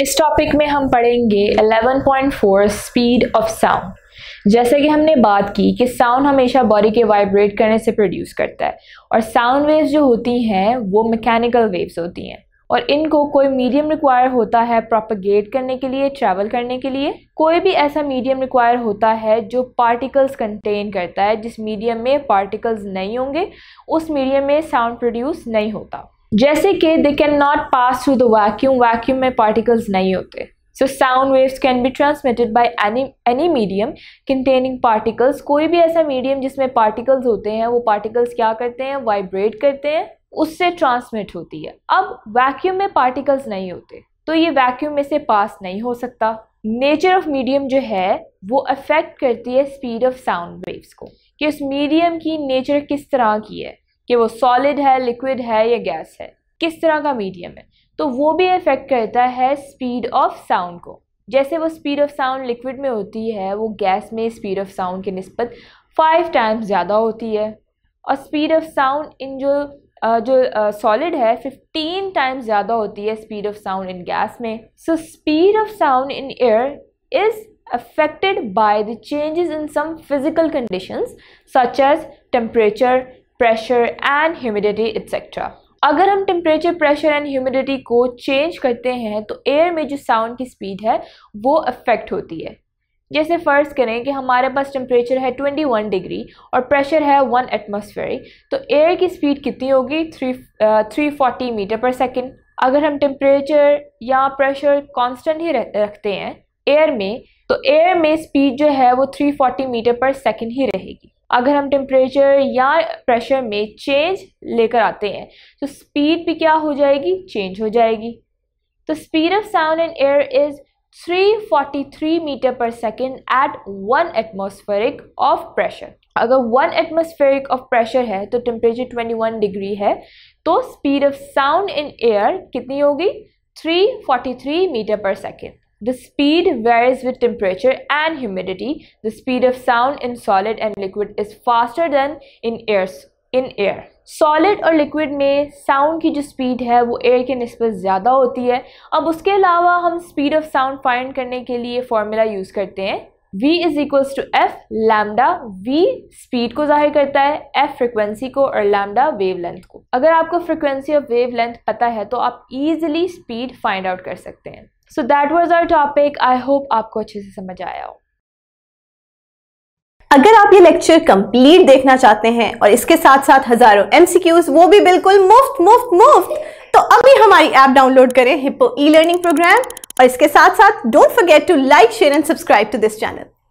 इस टॉपिक में हम पढ़ेंगे 11.4 स्पीड ऑफ साउंड जैसे कि हमने बात की कि साउंड हमेशा बॉडी के वाइब्रेट करने से प्रोड्यूस करता है और साउंड वेव्स जो होती हैं वो मैकेनिकल वेव्स होती हैं और इनको कोई मीडियम रिक्वायर होता है प्रोपगेट करने के लिए ट्रैवल करने के लिए कोई भी ऐसा मीडियम रिक्वायर होता है जो पार्टिकल्स कंटेन करता है जिस मीडियम में पार्टिकल्स नहीं होंगे उस मीडियम में साउंड प्रोड्यूस नहीं होता जैसे कि they can not pass through the vacuum vacuum में पार्टिकल्स नहीं होते so sound waves can be transmitted by any any medium containing particles कोई भी ऐसा मीडियम जिसमें पार्टिकल्स होते हैं वो पार्टिकल्स क्या करते हैं वाइब्रेट करते हैं उससे ट्रांसमिट होती है अब वैक्यूम में पार्टिकल्स नहीं होते तो ये वैक्यूम में से पास नहीं हो सकता नेचर ऑफ मीडियम जो है वो अफेक्ट करती है स्पीड ऑफ साउंड वेव्स को कि उस मीडियम की नेचर किस तरह की है कि वो सॉलिड है लिक्विड है या गैस है किस तरह का मीडियम है तो वो भी इफेक्ट करता है स्पीड ऑफ साउंड को जैसे वो स्पीड ऑफ साउंड लिक्विड में होती है वो गैस में स्पीड ऑफ साउंड की नस्बत फाइव टाइम्स ज़्यादा होती है और स्पीड ऑफ साउंड इन जो जो सॉलिड है फिफ्टीन टाइम्स ज़्यादा होती है speed of sound in gas में so speed of sound in air is affected by the changes in some physical conditions such as temperature pressure and humidity etcetera अगर हम temperature pressure and humidity को change करते हैं तो air में जो sound की स्पीड है वो अफेक्ट होती है जैसे फ़र्ज़ करें कि हमारे पास टेम्परेचर है 21 डिग्री और प्रेशर है वन एटमोसफेयर तो एयर की स्पीड कितनी होगी three three forty metre per second अगर हम टेम्परेचर या प्रेशर कांस्टेंट ही रखते हैं एयर में तो एयर में स्पीड जो है वो 340 मीटर पर सेकेंड ही रहेगी अगर हम टेम्परेचर या प्रेशर में चेंज लेकर आते हैं तो स्पीड भी क्या हो जाएगी चेंज हो जाएगी तो speed of sound and air is 343 metre per second at one atmospheric of pressure अगर वन एटमोसफेरिक ऑफ प्रेशर है तो टेम्परेचर 21 डिग्री है तो speed of sound in air कितनी होगी 343 metre per second The speed varies with temperature and humidity. The speed of sound in solid and liquid is faster than in air. In air. Solid और liquid में sound की जो speed है वो air के नस्बत ज़्यादा होती है अब उसके अलावा हम स्पीड ऑफ साउंड फाइंड करने के लिए फॉर्मूला यूज़ करते हैं v is equals to F lambda v speed को जाहिर करता है f फ्रिक्वेंसी को और लैमडा वेव लेंथ को अगर आपको फ्रिक्वेंसी ऑफ लेंथ पता है तो आप ईजिली स्पीड फाइंड आउट कर सकते हैं so that was our topic I hope आपको अच्छे से समझ आया हो अगर आप ये लेक्चर कंप्लीट देखना चाहते हैं और इसके साथ साथ हजारों एमसीक्यूज वो भी बिल्कुल मुफ्त मुफ्त मुफ्त अभी हमारी ऐप डाउनलोड करें हिप्पो ई लर्निंग प्रोग्राम और इसके साथ साथ don't forget to like share and subscribe to this channel